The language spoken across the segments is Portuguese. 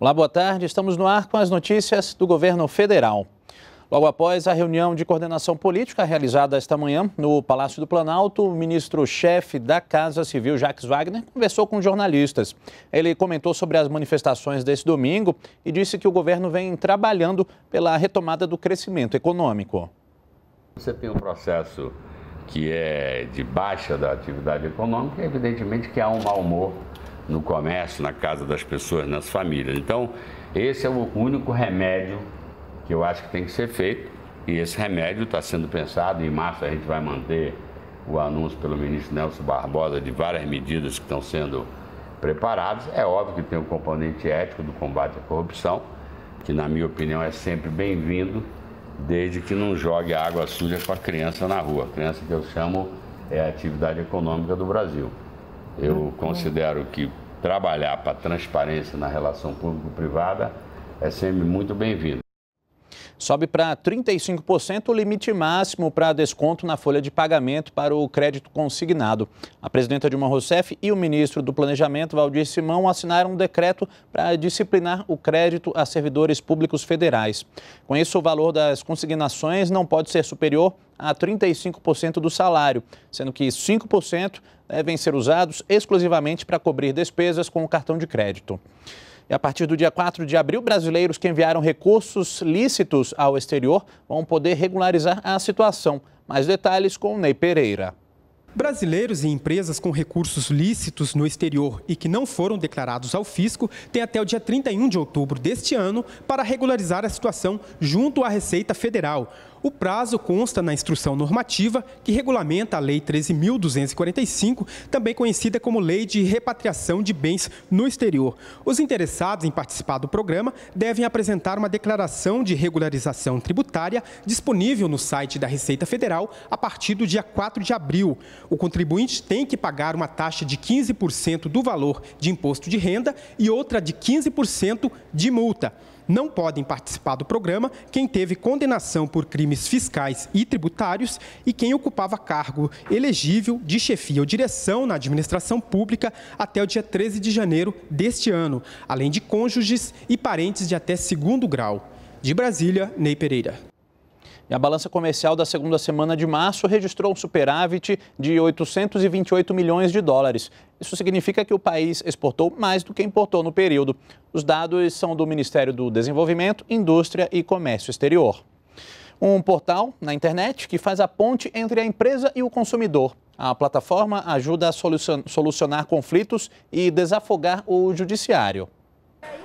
Olá, boa tarde. Estamos no ar com as notícias do governo federal. Logo após a reunião de coordenação política realizada esta manhã no Palácio do Planalto, o ministro-chefe da Casa Civil, Jacques Wagner, conversou com jornalistas. Ele comentou sobre as manifestações desse domingo e disse que o governo vem trabalhando pela retomada do crescimento econômico. Você tem um processo que é de baixa da atividade econômica, evidentemente que há um mau humor no comércio, na casa das pessoas, nas famílias. Então, esse é o único remédio que eu acho que tem que ser feito. E esse remédio está sendo pensado. Em março a gente vai manter o anúncio pelo ministro Nelson Barbosa de várias medidas que estão sendo preparadas. É óbvio que tem o um componente ético do combate à corrupção, que, na minha opinião, é sempre bem-vindo, desde que não jogue água suja com a criança na rua. A criança que eu chamo é a atividade econômica do Brasil. Eu uhum. considero que trabalhar para transparência na relação público-privada é sempre muito bem-vindo. Sobe para 35% o limite máximo para desconto na folha de pagamento para o crédito consignado. A presidenta Dilma Rousseff e o ministro do Planejamento, Valdir Simão, assinaram um decreto para disciplinar o crédito a servidores públicos federais. Com isso, o valor das consignações não pode ser superior a 35% do salário, sendo que 5% devem ser usados exclusivamente para cobrir despesas com o cartão de crédito. E a partir do dia 4 de abril, brasileiros que enviaram recursos lícitos ao exterior vão poder regularizar a situação. Mais detalhes com o Ney Pereira. Brasileiros e empresas com recursos lícitos no exterior e que não foram declarados ao fisco têm até o dia 31 de outubro deste ano para regularizar a situação junto à Receita Federal. O prazo consta na instrução normativa que regulamenta a Lei 13.245, também conhecida como Lei de Repatriação de Bens no Exterior. Os interessados em participar do programa devem apresentar uma declaração de regularização tributária disponível no site da Receita Federal a partir do dia 4 de abril o contribuinte tem que pagar uma taxa de 15% do valor de imposto de renda e outra de 15% de multa. Não podem participar do programa quem teve condenação por crimes fiscais e tributários e quem ocupava cargo elegível de chefia ou direção na administração pública até o dia 13 de janeiro deste ano, além de cônjuges e parentes de até segundo grau. De Brasília, Ney Pereira. E a balança comercial da segunda semana de março registrou um superávit de 828 milhões de dólares. Isso significa que o país exportou mais do que importou no período. Os dados são do Ministério do Desenvolvimento, Indústria e Comércio Exterior. Um portal na internet que faz a ponte entre a empresa e o consumidor. A plataforma ajuda a solucionar conflitos e desafogar o judiciário.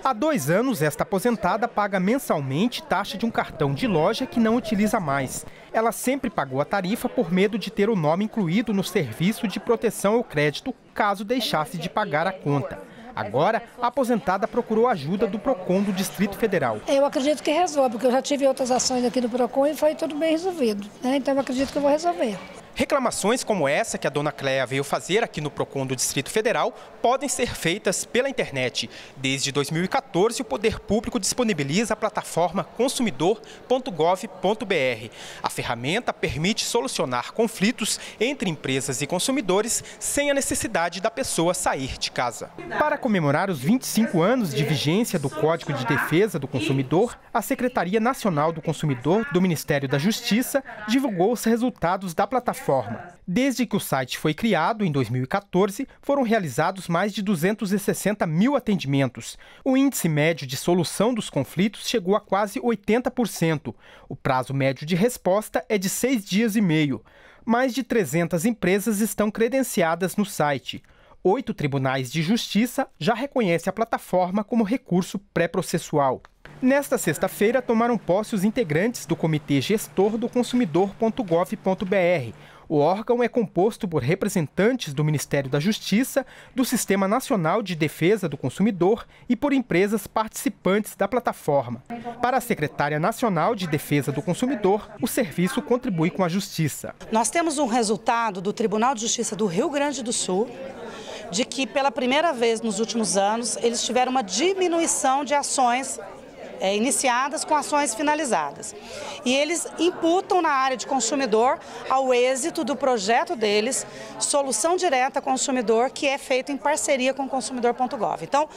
Há dois anos, esta aposentada paga mensalmente taxa de um cartão de loja que não utiliza mais. Ela sempre pagou a tarifa por medo de ter o nome incluído no serviço de proteção ao crédito caso deixasse de pagar a conta. Agora, a aposentada procurou ajuda do PROCON do Distrito Federal. Eu acredito que resolve, porque eu já tive outras ações aqui do PROCON e foi tudo bem resolvido. Né? Então, eu acredito que eu vou resolver. Reclamações como essa que a dona Cléa veio fazer aqui no PROCON do Distrito Federal podem ser feitas pela internet. Desde 2014, o Poder Público disponibiliza a plataforma consumidor.gov.br. A ferramenta permite solucionar conflitos entre empresas e consumidores sem a necessidade da pessoa sair de casa. Para comemorar os 25 anos de vigência do Código de Defesa do Consumidor, a Secretaria Nacional do Consumidor do Ministério da Justiça divulgou os resultados da plataforma plataforma. Desde que o site foi criado, em 2014, foram realizados mais de 260 mil atendimentos. O índice médio de solução dos conflitos chegou a quase 80%. O prazo médio de resposta é de seis dias e meio. Mais de 300 empresas estão credenciadas no site. Oito tribunais de justiça já reconhecem a plataforma como recurso pré-processual. Nesta sexta-feira, tomaram posse os integrantes do Comitê Gestor do Consumidor.gov.br, o órgão é composto por representantes do Ministério da Justiça, do Sistema Nacional de Defesa do Consumidor e por empresas participantes da plataforma. Para a secretária nacional de Defesa do Consumidor, o serviço contribui com a justiça. Nós temos um resultado do Tribunal de Justiça do Rio Grande do Sul de que pela primeira vez nos últimos anos eles tiveram uma diminuição de ações é, iniciadas com ações finalizadas. E eles imputam na área de consumidor ao êxito do projeto deles, solução direta consumidor, que é feito em parceria com consumidor.gov. Então,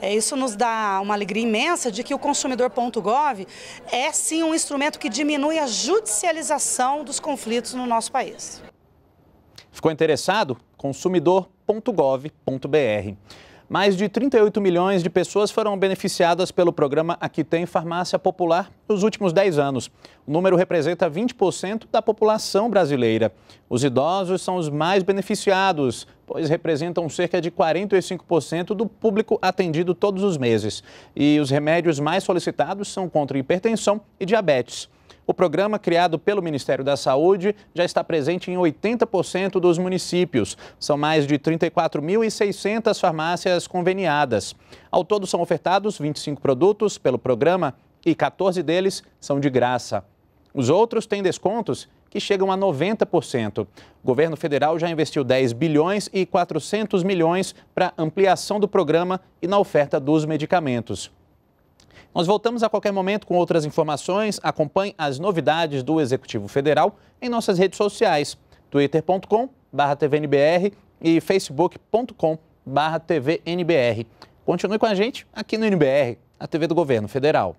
é, isso nos dá uma alegria imensa de que o consumidor.gov é sim um instrumento que diminui a judicialização dos conflitos no nosso país. Ficou interessado? consumidor.gov.br. Mais de 38 milhões de pessoas foram beneficiadas pelo programa Aqui Tem Farmácia Popular nos últimos 10 anos. O número representa 20% da população brasileira. Os idosos são os mais beneficiados, pois representam cerca de 45% do público atendido todos os meses. E os remédios mais solicitados são contra hipertensão e diabetes. O programa, criado pelo Ministério da Saúde, já está presente em 80% dos municípios. São mais de 34.600 farmácias conveniadas. Ao todo, são ofertados 25 produtos pelo programa e 14 deles são de graça. Os outros têm descontos que chegam a 90%. O governo federal já investiu 10 bilhões e 400 milhões para ampliação do programa e na oferta dos medicamentos. Nós voltamos a qualquer momento com outras informações. Acompanhe as novidades do Executivo Federal em nossas redes sociais: twitter.com/tvnbr e facebook.com/tvnbr. Continue com a gente aqui no NBR, a TV do Governo Federal.